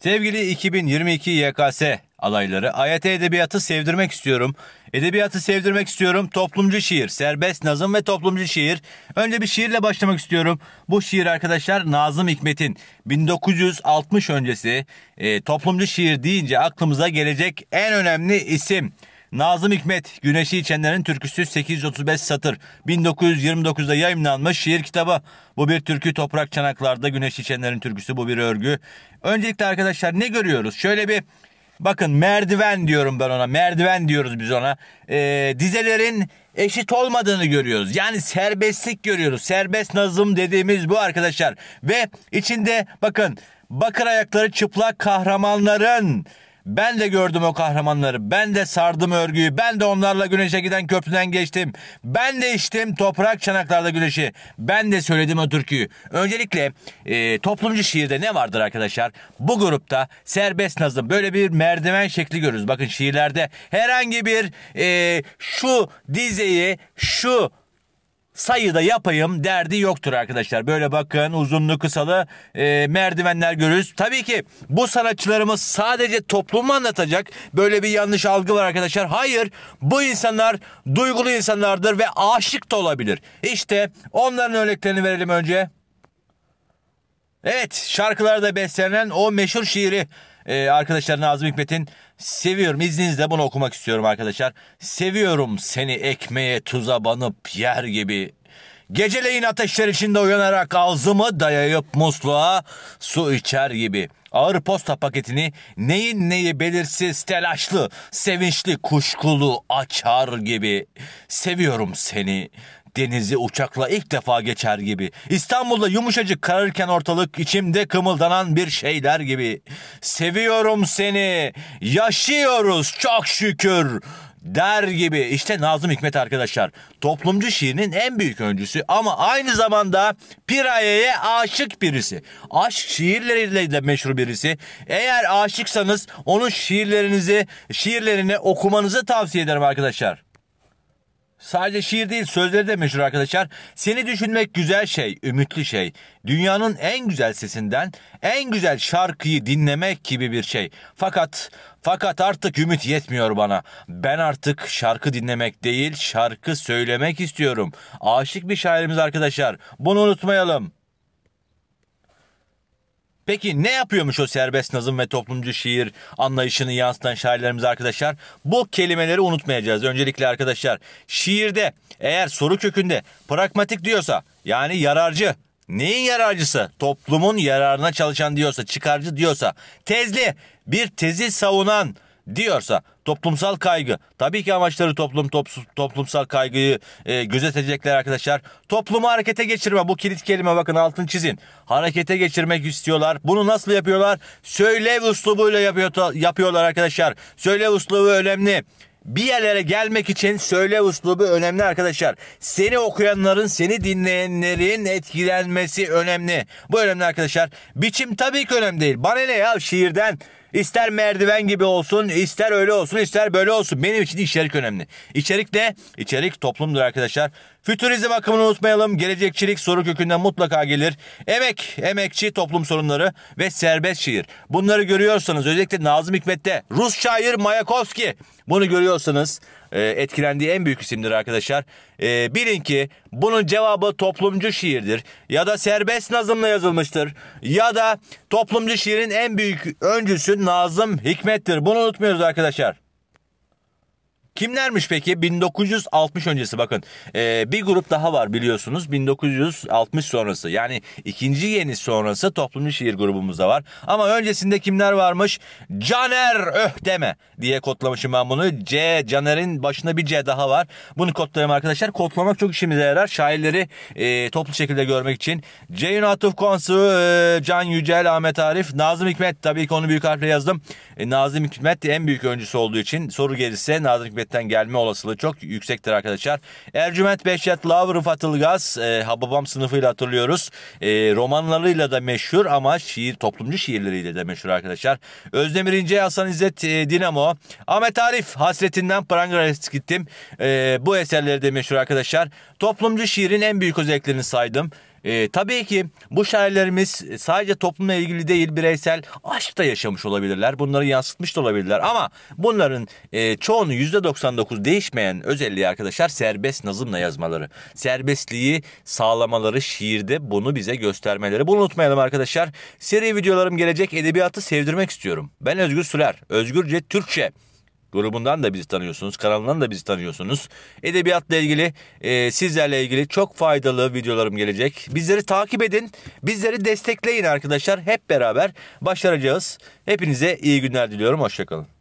Sevgili 2022 YKS alayları, AYT edebiyatı sevdirmek istiyorum. Edebiyatı sevdirmek istiyorum. Toplumcu şiir, serbest nazım ve toplumcu şiir. Önce bir şiirle başlamak istiyorum. Bu şiir arkadaşlar Nazım Hikmet'in 1960 öncesi e, toplumcu şiir deyince aklımıza gelecek en önemli isim. Nazım Hikmet, Güneşi İçenlerin Türküsü 835 satır. 1929'da yayımlanmış şiir kitabı. Bu bir türkü toprak çanaklarda Güneşi İçenlerin Türküsü bu bir örgü. Öncelikle arkadaşlar ne görüyoruz? Şöyle bir bakın merdiven diyorum ben ona. Merdiven diyoruz biz ona. Ee, dizelerin eşit olmadığını görüyoruz. Yani serbestlik görüyoruz. Serbest nazım dediğimiz bu arkadaşlar. Ve içinde bakın bakır ayakları çıplak kahramanların ben de gördüm o kahramanları. Ben de sardım örgüyü. Ben de onlarla güneşe giden köprüden geçtim. Ben de içtim toprak çanaklarda güneşi. Ben de söyledim o türküyü. Öncelikle e, toplumcu şiirde ne vardır arkadaşlar? Bu grupta serbest nazım böyle bir merdiven şekli görürüz. Bakın şiirlerde herhangi bir e, şu dizeyi şu sayıda yapayım derdi yoktur arkadaşlar. Böyle bakın uzunlu kısalı e, merdivenler görürüz. Tabii ki bu sanatçılarımız sadece toplumu anlatacak. Böyle bir yanlış algı var arkadaşlar. Hayır bu insanlar duygulu insanlardır ve aşık da olabilir. İşte onların örneklerini verelim önce. Evet şarkılarda beslenen o meşhur şiiri e, arkadaşlar Nazım Hikmet'in Seviyorum. izninizle bunu okumak istiyorum arkadaşlar. Seviyorum seni ekmeğe tuza banıp yer gibi. Geceleyin ateşler içinde uyanarak ağzımı dayayıp musluğa su içer gibi. Ağır posta paketini neyin neyi belirsiz, telaşlı, sevinçli, kuşkulu açar gibi. Seviyorum seni. Denizi uçakla ilk defa geçer gibi. İstanbul'da yumuşacık kararırken ortalık içimde kımıldanan bir şeyler gibi. Seviyorum seni. Yaşıyoruz çok şükür der gibi. İşte Nazım Hikmet arkadaşlar. Toplumcu şiirinin en büyük öncüsü ama aynı zamanda Piraye'ye aşık birisi. Aşk şiirleriyle de meşhur birisi. Eğer aşıksanız onun şiirlerinizi, şiirlerini okumanızı tavsiye ederim arkadaşlar. Sadece şiir değil sözleri de meşhur arkadaşlar. Seni düşünmek güzel şey, ümitli şey. Dünyanın en güzel sesinden en güzel şarkıyı dinlemek gibi bir şey. Fakat fakat artık ümit yetmiyor bana. Ben artık şarkı dinlemek değil, şarkı söylemek istiyorum. Aşık bir şairimiz arkadaşlar. Bunu unutmayalım. Peki ne yapıyormuş o serbest nazım ve toplumcu şiir anlayışını yansıtan şairlerimiz arkadaşlar? Bu kelimeleri unutmayacağız. Öncelikle arkadaşlar şiirde eğer soru kökünde pragmatik diyorsa yani yararcı Neyin yararcısı? Toplumun yararına çalışan diyorsa, çıkarcı diyorsa, tezli, bir tezi savunan, diyorsa toplumsal kaygı tabii ki amaçları toplum top, toplumsal kaygıyı e, gözetecekler arkadaşlar. Toplumu harekete geçirme bu kilit kelime bakın altın çizin. Harekete geçirmek istiyorlar. Bunu nasıl yapıyorlar? Söylev uslubuyla yapıyor, yapıyorlar arkadaşlar. Söylev uslubu önemli bir yerlere gelmek için söyle uslubu önemli arkadaşlar. Seni okuyanların, seni dinleyenlerin etkilenmesi önemli. Bu önemli arkadaşlar. Biçim tabii ki önemli değil. Bana ne ya şiirden İster merdiven gibi olsun, ister öyle olsun, ister böyle olsun. Benim için içerik önemli. İçerik ne? İçerik toplumdur arkadaşlar. Fütürizm akımını unutmayalım. Gelecekçilik soru kökünden mutlaka gelir. Emek, emekçi toplum sorunları ve serbest şiir. Bunları görüyorsanız özellikle Nazım Hikmet'te Rus şair Mayakovski. Bunu görüyorsanız e, etkilendiği en büyük isimdir arkadaşlar. E, bilin ki bunun cevabı toplumcu şiirdir. Ya da serbest nazımla yazılmıştır. Ya da toplumcu şiirin en büyük öncüsü Nazım Hikmet'tir. Bunu unutmuyoruz arkadaşlar. Kimlermiş peki? 1960 öncesi bakın. E, bir grup daha var biliyorsunuz. 1960 sonrası yani ikinci yeni sonrası toplumlu şiir grubumuzda var. Ama öncesinde kimler varmış? Caner deme diye kodlamışım ben bunu. C Caner'in başına bir C daha var. Bunu kodlayalım arkadaşlar. Kodlamak çok işimize yarar. Şairleri e, toplu şekilde görmek için. Ceyhun Atuf Konsu, e, Can Yücel, Ahmet Arif, Nazım Hikmet. Tabii ki onu büyük harfle yazdım. E, Nazım Hikmet en büyük öncüsü olduğu için soru gelirse Nazım Hikmet Cumhuriyet'ten gelme olasılığı çok yüksektir arkadaşlar. Ercüment Behçet Lav Rıfat Ilgaz e, Hababam sınıfıyla hatırlıyoruz. E, romanlarıyla da meşhur ama şiir toplumcu şiirleriyle de meşhur arkadaşlar. Özdemir İnce, Hasan İzzet e, Dinamo. Ahmet Arif Hasretinden Prangares gittim. E, bu eserleri de meşhur arkadaşlar. Toplumcu şiirin en büyük özelliklerini saydım. E, tabii ki bu şairlerimiz sadece toplumla ilgili değil bireysel aşk da yaşamış olabilirler. Bunları yansıtmış da olabilirler ama bunların e, çoğunu %99 değişmeyen özelliği arkadaşlar serbest nazımla yazmaları. Serbestliği sağlamaları şiirde bunu bize göstermeleri. Bunu unutmayalım arkadaşlar. Seri videolarım gelecek edebiyatı sevdirmek istiyorum. Ben Özgür Süler. Özgürce Türkçe grubundan da bizi tanıyorsunuz, kanalından da bizi tanıyorsunuz. Edebiyatla ilgili, e, sizlerle ilgili çok faydalı videolarım gelecek. Bizleri takip edin, bizleri destekleyin arkadaşlar. Hep beraber başaracağız. Hepinize iyi günler diliyorum, hoşçakalın.